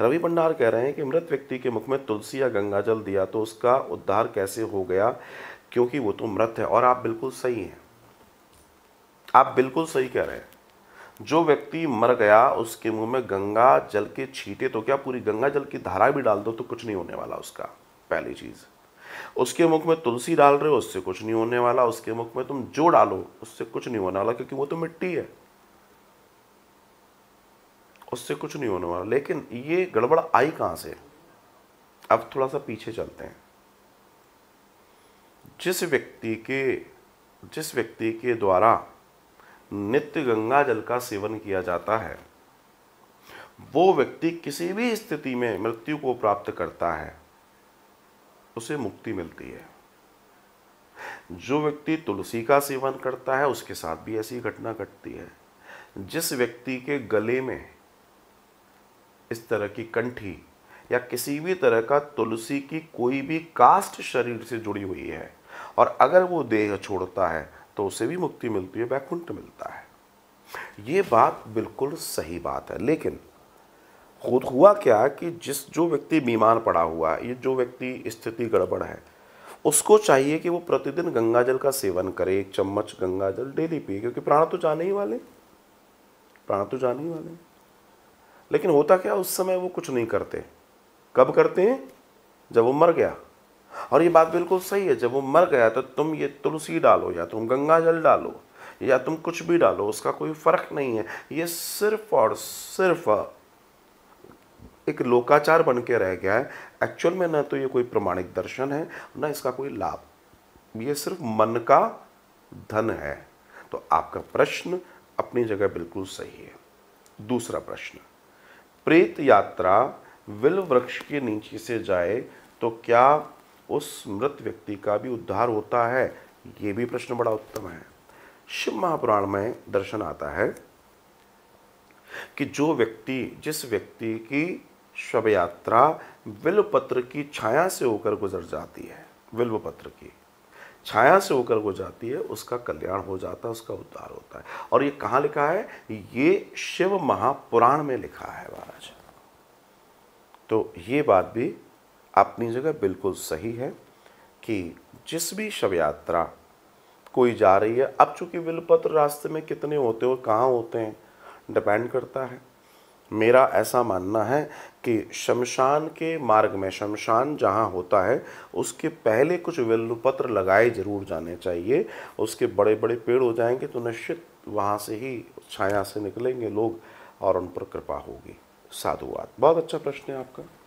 रवि भंडार कह रहे हैं कि मृत व्यक्ति के मुख में तुलसी या गंगा जल दिया तो उसका उद्धार कैसे हो गया क्योंकि वो तो मृत है और आप बिल्कुल सही हैं आप बिल्कुल सही कह रहे हैं जो व्यक्ति मर गया उसके मुंह में गंगा जल के छीटे तो क्या पूरी गंगा जल की धारा भी डाल दो तो कुछ नहीं होने वाला उसका पहली चीज़ उसके मुख में तुलसी डाल रहे हो उससे कुछ नहीं होने वाला उसके मुख में तुम जो डालो उससे कुछ नहीं होने वाला क्योंकि वो तो मिट्टी है उससे कुछ नहीं होने वाला लेकिन ये गड़बड़ आई कहाँ से अब थोड़ा सा पीछे चलते हैं जिस व्यक्ति के जिस व्यक्ति के द्वारा नित्य गंगा जल का सेवन किया जाता है वो व्यक्ति किसी भी स्थिति में मृत्यु को प्राप्त करता है उसे मुक्ति मिलती है जो व्यक्ति तुलसी का सेवन करता है उसके साथ भी ऐसी घटना घटती है जिस व्यक्ति के गले में इस तरह की कंठी या किसी भी तरह का तुलसी की कोई भी कास्ट शरीर से जुड़ी हुई है और अगर वो देह छोड़ता है तो उसे भी मुक्ति मिलती है वैकुंठ मिलता है ये बात बिल्कुल सही बात है लेकिन खुद हुआ क्या कि जिस जो व्यक्ति बीमार पड़ा हुआ है ये जो व्यक्ति स्थिति गड़बड़ है उसको चाहिए कि वो प्रतिदिन गंगा जल का सेवन करे एक चम्मच गंगा जल डेली पिए क्योंकि प्राण तो जाने ही वाले प्राण तो जाने ही वाले हैं लेकिन होता क्या उस समय वो कुछ नहीं करते कब करते हैं जब वो मर गया और ये बात बिल्कुल सही है जब वो मर गया तो तुम ये तुलसी डालो या तुम गंगा जल डालो या तुम कुछ भी डालो उसका कोई फर्क नहीं है ये सिर्फ और सिर्फ एक लोकाचार बन के रह गया है एक्चुअल में ना तो ये कोई प्रमाणिक दर्शन है ना इसका कोई लाभ ये सिर्फ मन का धन है तो आपका प्रश्न अपनी जगह बिल्कुल सही है दूसरा प्रश्न प्रेत यात्रा विल वृक्ष के नीचे से जाए तो क्या उस मृत व्यक्ति का भी उद्धार होता है ये भी प्रश्न बड़ा उत्तम है शिव महापुराण में दर्शन आता है कि जो व्यक्ति जिस व्यक्ति की शव यात्रा विल्व पत्र की छाया से होकर गुजर जाती है विल्व पत्र की छाया से होकर गुजरती जाती है उसका कल्याण हो जाता है उसका उद्धार होता है और ये कहाँ लिखा है ये शिव महापुराण में लिखा है तो ये बात भी अपनी जगह बिल्कुल सही है कि जिस भी शव यात्रा कोई जा रही है अब चूंकि विलपत्र रास्ते में कितने होते हो कहाँ होते हैं डिपेंड करता है मेरा ऐसा मानना है कि शमशान के मार्ग में शमशान जहाँ होता है उसके पहले कुछ विलपत्र लगाए जरूर जाने चाहिए उसके बड़े बड़े पेड़ हो जाएंगे तो निश्चित वहाँ से ही छाया से निकलेंगे लोग और उन पर कृपा होगी साधुवाद बहुत अच्छा प्रश्न है आपका